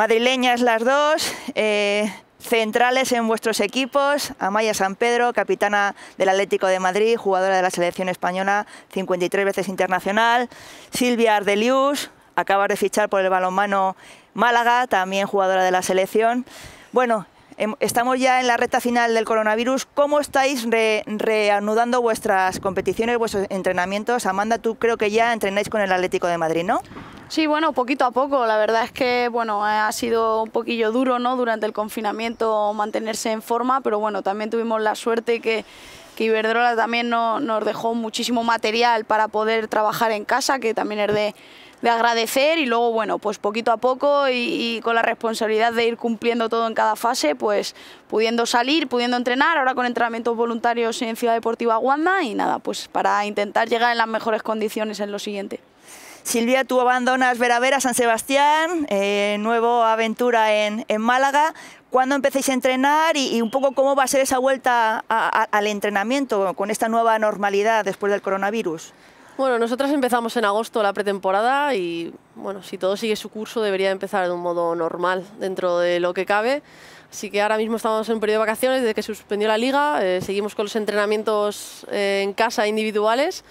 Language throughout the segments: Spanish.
Madrileñas las dos, eh, centrales en vuestros equipos, Amaya San Pedro, capitana del Atlético de Madrid, jugadora de la selección española, 53 veces internacional, Silvia Ardelius, acaba de fichar por el balonmano Málaga, también jugadora de la selección. Bueno, em, estamos ya en la recta final del coronavirus. ¿Cómo estáis reanudando vuestras competiciones, vuestros entrenamientos? Amanda, tú creo que ya entrenáis con el Atlético de Madrid, ¿no? Sí, bueno, poquito a poco. La verdad es que bueno, ha sido un poquillo duro ¿no? durante el confinamiento mantenerse en forma, pero bueno, también tuvimos la suerte que, que Iberdrola también nos dejó muchísimo material para poder trabajar en casa, que también es de, de agradecer y luego, bueno, pues poquito a poco y, y, con la responsabilidad de ir cumpliendo todo en cada fase, pues pudiendo salir, pudiendo entrenar, ahora con entrenamientos voluntarios en Ciudad Deportiva Wanda y nada, pues para intentar llegar en las mejores condiciones en lo siguiente. Silvia, tú abandonas Veravera, San Sebastián, eh, nuevo aventura en, Málaga. ¿Cuándo empecéis a entrenar y, un poco cómo va a ser esa vuelta al entrenamiento con esta nueva normalidad después del coronavirus? Bueno, nosotras empezamos en agosto la pretemporada y bueno, si todo sigue su curso debería empezar de un modo normal dentro de lo que cabe. Así que ahora mismo estamos en periodo de vacaciones desde que se suspendió la liga, eh, seguimos con los entrenamientos eh, en casa individuales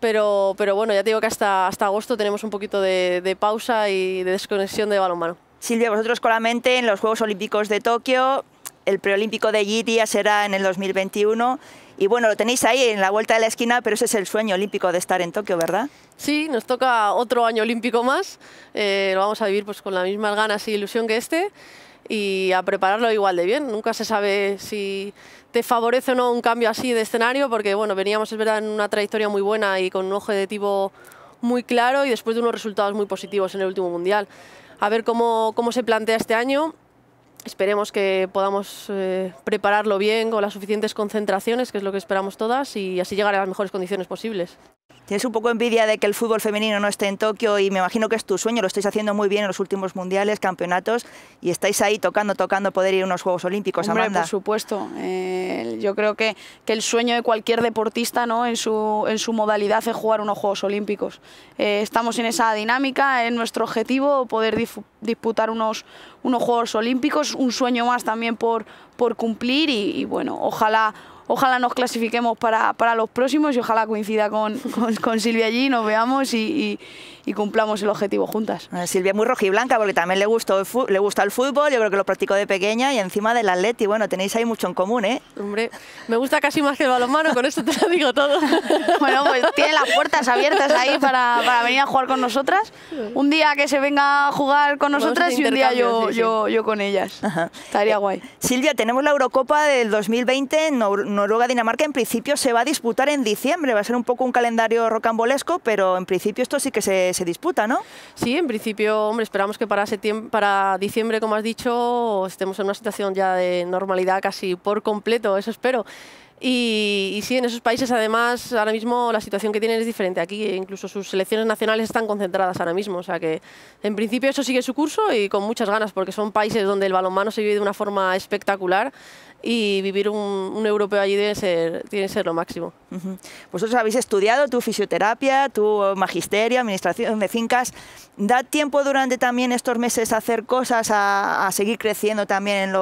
pero, pero bueno, ya te digo que hasta, hasta agosto tenemos un poquito de, pausa y de desconexión de balonmano. Silvia, vosotros con la mente en los Juegos Olímpicos de Tokio, el preolímpico de Giria será en el 2021. Y bueno, lo tenéis ahí en la vuelta de la esquina, pero ese es el sueño olímpico de estar en Tokio, ¿verdad? Sí, nos toca otro año olímpico más. Eh, lo vamos a vivir pues, con las mismas ganas y ilusión que este y a prepararlo igual de bien. Nunca se sabe si te favorece o no un cambio así de escenario, porque bueno, veníamos, es en una trayectoria muy buena y con un objetivo muy claro y después de unos resultados muy positivos en el último Mundial. A ver cómo, se plantea este año. Esperemos que podamos eh, prepararlo bien con las suficientes concentraciones, que es lo que esperamos todas, y así llegar a las mejores condiciones posibles. Tienes un poco envidia de que el fútbol femenino no esté en Tokio y me imagino que es tu sueño, lo estáis haciendo muy bien en los últimos mundiales, campeonatos y estáis ahí tocando, tocando poder ir a unos Juegos Olímpicos, Amanda. Por supuesto, eh, yo creo que, que, el sueño de cualquier deportista ¿no? en, su, en su modalidad es jugar unos Juegos Olímpicos. Eh, estamos en esa dinámica, en nuestro objetivo poder disputar unos, unos Juegos Olímpicos, un sueño más también por, por cumplir y bueno, ojalá ojalá nos clasifiquemos para, para los próximos y ojalá coincida con, con, Silvia allí, nos veamos y, y, cumplamos el objetivo juntas. Eh, Silvia es muy rojiblanca porque también le, gustó le gusta el fútbol, yo creo que lo practicó de pequeña y encima del atleti, bueno, tenéis ahí mucho en común, ¿eh? Hombre, me gusta casi más que el balonmano, con esto te lo digo todo. bueno, pues tiene las puertas abiertas ahí para, para, venir a jugar con nosotras. Un día que se venga a jugar con nosotras y un día yo, yo, yo con ellas. Estaría eh, guay. Silvia, tenemos la Eurocopa del 2020 en Noruega-Dinamarca en principio se va a disputar en diciembre. Va a ser un poco un calendario rocambolesco, pero en principio esto sí que se, se disputa, ¿no? Sí, en principio, hombre, esperamos que para, para diciembre, como has dicho, estemos en una situación ya de normalidad casi por completo, eso espero. Y, y, sí, en esos países además ahora mismo la situación que tienen es diferente aquí, incluso sus selecciones nacionales están concentradas ahora mismo, o sea que en principio eso sigue su curso y con muchas ganas, porque son países donde el balonmano se vive de una forma espectacular y vivir un, un europeo allí debe ser, tiene que ser lo máximo. Vosotros habéis estudiado tu fisioterapia, tu eh, magisterio, administración de fincas. ¿Da tiempo durante también estos meses a hacer cosas, a, seguir creciendo también en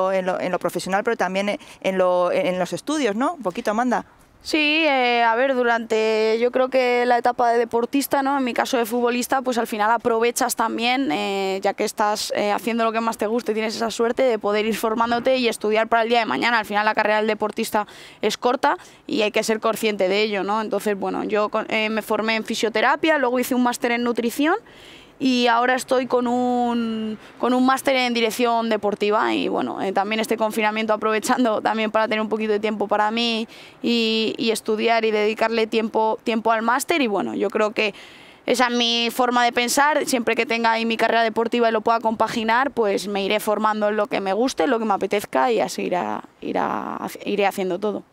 lo, profesional, pero también eh, en, en los estudios, ¿no? Un poquito, Amanda. Sí, eh, a ver, durante yo creo que la etapa de deportista, ¿no? en mi caso de futbolista, pues al final aprovechas también, eh, ya que estás eh, haciendo lo que más te guste y tienes esa suerte de poder ir formándote y estudiar para el día de mañana. Al final la carrera del deportista es corta y hay que ser consciente de ello. ¿no? Entonces, bueno, yo me formé en fisioterapia, luego hice un máster en nutrición y ahora estoy con un, con un máster en dirección deportiva y bueno, eh, también este confinamiento aprovechando también para tener un poquito de tiempo para mí y, estudiar y dedicarle tiempo, tiempo al máster y bueno, yo creo que esa es mi forma de pensar, siempre que tenga ahí mi carrera deportiva y lo pueda compaginar, pues me iré formando en lo que me guste, en lo que me apetezca y así iré haciendo todo.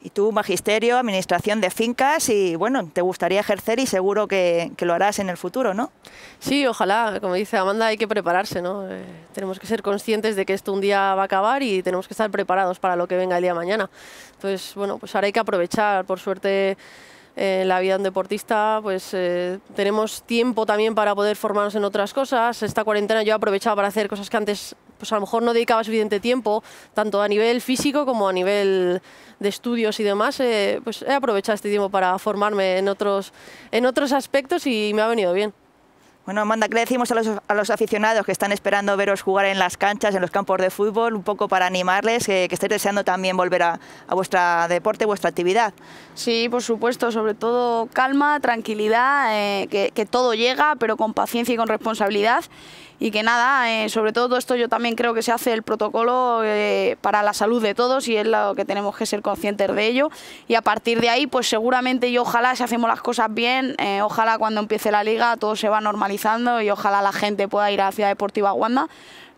Y tú, magisterio, administración de fincas y bueno, te gustaría ejercer y seguro que, lo harás en el futuro, ¿no? Sí, ojalá, como dice Amanda, hay que prepararse, ¿no? Eh, tenemos que ser conscientes de que esto un día va a acabar y tenemos que estar preparados para lo que venga el día mañana. Entonces, pues, bueno, pues ahora hay que aprovechar, por suerte... Eh, la vida de un deportista, pues eh, tenemos tiempo también para poder formarnos en otras cosas. Esta cuarentena yo he aprovechado para hacer cosas que antes pues a lo mejor no dedicaba suficiente tiempo, tanto a nivel físico como a nivel de estudios y demás, eh, pues he aprovechado este tiempo para formarme en otros, en otros aspectos y me ha venido bien. Bueno, Amanda, ¿qué le decimos a los, a los, aficionados que están esperando veros jugar en las canchas, en los campos de fútbol, un poco para animarles, eh, que estéis deseando también volver a, a vuestro deporte, vuestra actividad? Sí, por supuesto, sobre todo calma, tranquilidad, eh, que todo llega, pero con paciencia y con responsabilidad y que nada, eh, sobre todo esto yo también creo que se hace el protocolo eh, para la salud de todos y es lo que tenemos que ser conscientes de ello y a partir de ahí pues seguramente y ojalá si hacemos las cosas bien, eh, ojalá cuando empiece la liga todo se va normalizando y ojalá la gente pueda ir a Ciudad Deportiva Wanda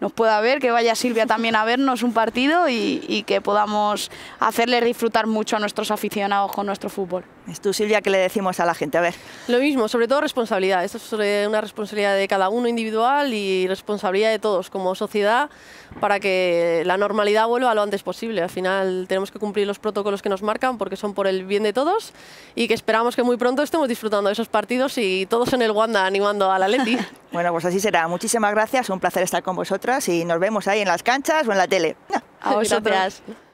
nos pueda ver, que vaya Silvia también a vernos un partido y, y que podamos hacerle disfrutar mucho a nuestros aficionados con nuestro fútbol. Es tú, Silvia, que le decimos a la gente? A ver. Lo mismo, sobre todo responsabilidad. Esto es una responsabilidad de cada uno individual y responsabilidad de todos como sociedad para que la normalidad vuelva lo antes posible. Al final tenemos que cumplir los protocolos que nos marcan porque son por el bien de todos y que esperamos que muy pronto estemos disfrutando de esos partidos y todos en el Wanda animando a la Leti. bueno, pues así será. Muchísimas gracias, un placer estar con vosotras y nos vemos ahí en las canchas o en la tele. A vosotras.